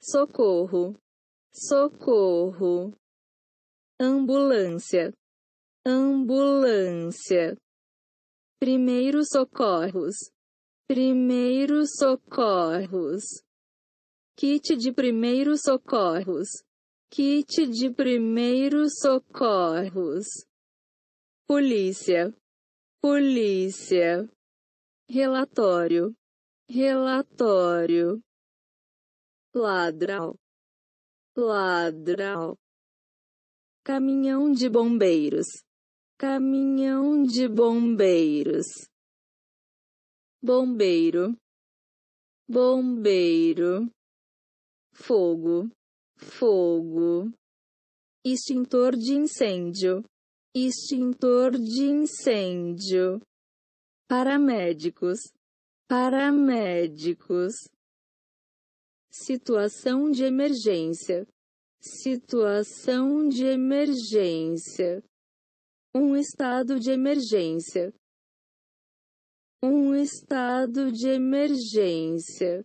socorro, socorro, ambulância, ambulância, primeiros socorros, primeiros socorros, kit de primeiros socorros, kit de primeiros socorros, polícia, polícia, relatório, relatório ladrão, ladrão, caminhão de bombeiros, caminhão de bombeiros, bombeiro, bombeiro, fogo, fogo, extintor de incêndio, extintor de incêndio, paramédicos, paramédicos situação de emergência, situação de emergência, um estado de emergência, um estado de emergência.